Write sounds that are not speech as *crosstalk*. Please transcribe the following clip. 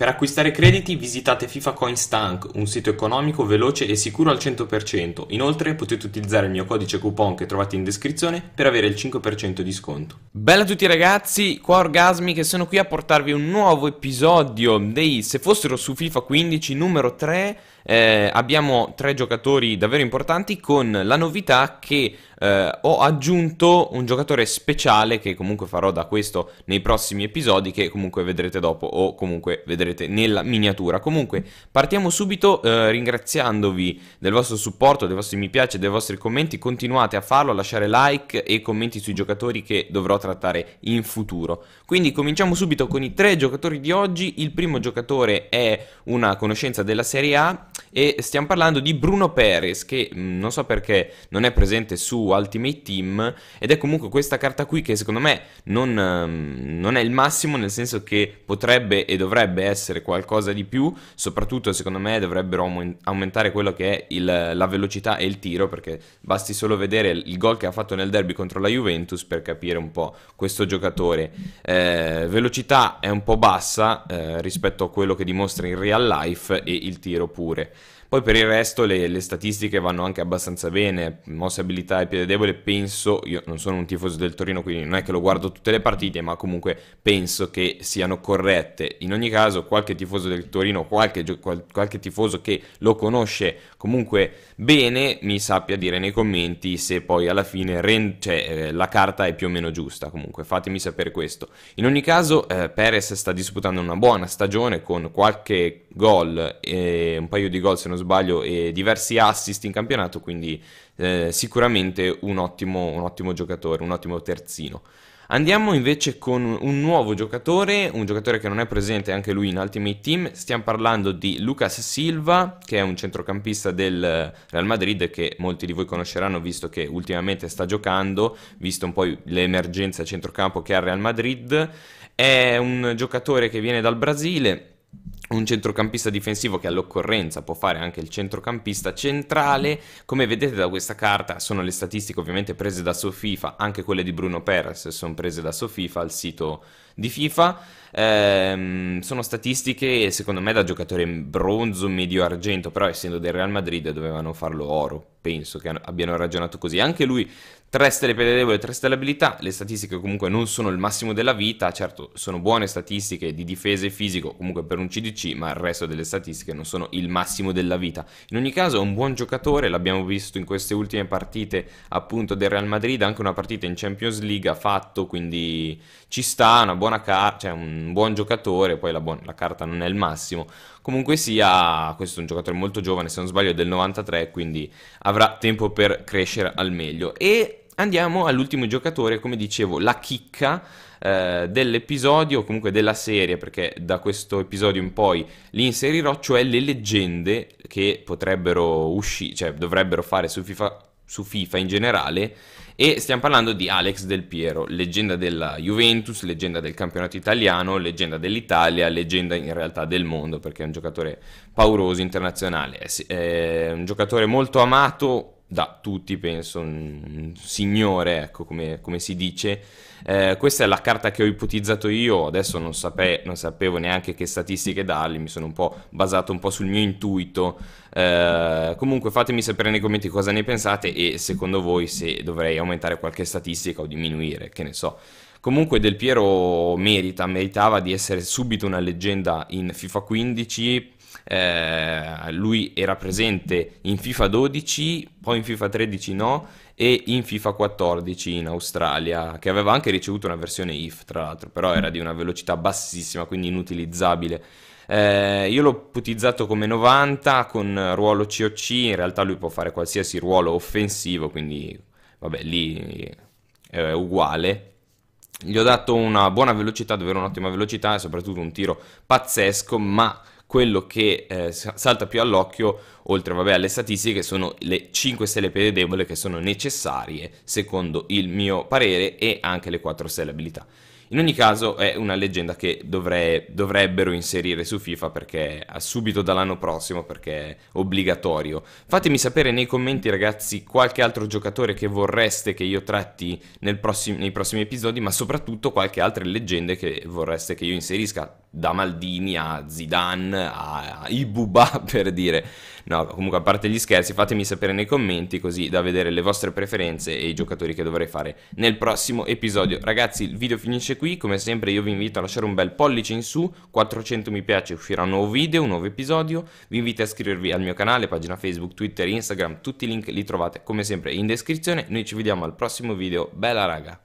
Per acquistare crediti visitate FIFA fifacoins.tank, un sito economico, veloce e sicuro al 100%. Inoltre potete utilizzare il mio codice coupon che trovate in descrizione per avere il 5% di sconto. Bella a tutti ragazzi, qua Orgasmi che sono qui a portarvi un nuovo episodio dei Se fossero su FIFA 15 numero 3. Eh, abbiamo tre giocatori davvero importanti con la novità che eh, ho aggiunto un giocatore speciale che comunque farò da questo nei prossimi episodi che comunque vedrete dopo o comunque vedrete nella miniatura. Comunque partiamo subito eh, ringraziandovi del vostro supporto, dei vostri mi piace, dei vostri commenti, continuate a farlo, a lasciare like e commenti sui giocatori che dovrò trattare in futuro. Quindi cominciamo subito con i tre giocatori di oggi, il primo giocatore è una conoscenza della Serie A e stiamo parlando di Bruno Perez che mm, non so perché non è presente su Ultimate Team ed è comunque questa carta qui che secondo me non, ehm, non è il massimo nel senso che potrebbe e dovrebbe essere qualcosa di più, soprattutto secondo me dovrebbero aumentare quello che è il, la velocità e il tiro perché basti solo vedere il gol che ha fatto nel derby contro la Juventus per capire un po' questo giocatore. Eh, velocità è un po' bassa eh, rispetto a quello che dimostra in real life e il tiro pure. Poi per il resto le, le statistiche vanno anche abbastanza bene, mosse abilità e piede debole penso, io non sono un tifoso del Torino quindi non è che lo guardo tutte le partite, ma comunque penso che siano corrette. In ogni caso qualche tifoso del Torino, qualche, qualche tifoso che lo conosce comunque bene mi sappia dire nei commenti se poi alla fine rend, cioè, eh, la carta è più o meno giusta comunque, fatemi sapere questo. In ogni caso eh, Perez sta disputando una buona stagione con qualche gol, eh, un paio di gol se non sbaglio, e diversi assist in campionato, quindi eh, sicuramente un ottimo, un ottimo giocatore, un ottimo terzino. Andiamo invece con un nuovo giocatore, un giocatore che non è presente anche lui in Ultimate Team, stiamo parlando di Lucas Silva che è un centrocampista del Real Madrid che molti di voi conosceranno visto che ultimamente sta giocando, visto un po' l'emergenza centrocampo che ha il Real Madrid, è un giocatore che viene dal Brasile, un centrocampista difensivo che all'occorrenza può fare anche il centrocampista centrale. Come vedete da questa carta sono le statistiche ovviamente prese da Sofifa, anche quelle di Bruno Perez sono prese da Sofifa, al sito di FIFA. Ehm, sono statistiche secondo me da giocatore bronzo, medio argento, però essendo del Real Madrid dovevano farlo oro penso che abbiano ragionato così. Anche lui 3 stelle pedalevole, 3 stelle abilità, le statistiche comunque non sono il massimo della vita, certo sono buone statistiche di difesa e fisico comunque per un CDC, ma il resto delle statistiche non sono il massimo della vita. In ogni caso è un buon giocatore, l'abbiamo visto in queste ultime partite appunto del Real Madrid, anche una partita in Champions League ha fatto, quindi ci sta, una buona carta, cioè un buon giocatore, poi la, buona, la carta non è il massimo. Comunque sia, questo è un giocatore molto giovane, se non sbaglio è del 93, quindi ha avrà tempo per crescere al meglio. E andiamo all'ultimo giocatore, come dicevo, la chicca eh, dell'episodio o comunque della serie, perché da questo episodio in poi li inserirò, cioè le leggende che potrebbero uscire, cioè dovrebbero fare su FIFA, su FIFA in generale e stiamo parlando di Alex Del Piero, leggenda della Juventus, leggenda del campionato italiano, leggenda dell'Italia, leggenda in realtà del mondo perché è un giocatore pauroso, internazionale, è un giocatore molto amato, da tutti, penso, un signore, ecco come, come si dice. Eh, questa è la carta che ho ipotizzato io, adesso non, sape- non, sapevo neanche che statistiche dargli, mi sono un po' basato un po' sul mio intuito. Eh, comunque fatemi sapere nei commenti cosa ne pensate e secondo voi se dovrei aumentare qualche statistica o diminuire, che ne so. Comunque Del Piero merita, meritava di essere subito una leggenda in FIFA 15 eh, lui era presente in FIFA 12, poi in FIFA 13 no, e in FIFA 14 in Australia, che aveva anche ricevuto una versione IF, tra l'altro, però era di una velocità bassissima, quindi inutilizzabile. Eh, io l'ho putizzato come 90 con ruolo COC, in realtà lui può fare qualsiasi ruolo offensivo, quindi vabbè, lì eh, è uguale. Gli ho dato una buona velocità, davvero un'ottima velocità e soprattutto un tiro pazzesco, ma quello che eh, salta più all'occhio, oltre vabbè, alle statistiche, sono le 5 stelle pededevole che sono necessarie, secondo il mio parere, e anche le 4 stelle abilità. In ogni caso è una leggenda che dovrei, dovrebbero inserire su FIFA perché subito dall'anno prossimo perché è obbligatorio. Fatemi sapere nei commenti ragazzi qualche altro giocatore che vorreste che io tratti prossim- nei prossimi episodi ma soprattutto qualche altra leggenda che vorreste che io inserisca da Maldini a Zidane a Ibuba *laughs* per dire no comunque a parte gli scherzi fatemi sapere nei commenti così da vedere le vostre preferenze e i giocatori che dovrei fare nel prossimo episodio ragazzi il video finisce qui come sempre io vi invito a lasciare un bel pollice in su 400 mi piace uscirà un nuovo video un nuovo episodio vi invito a iscrivervi al mio canale pagina facebook twitter instagram tutti i link li trovate come sempre in descrizione noi ci vediamo al prossimo video bella raga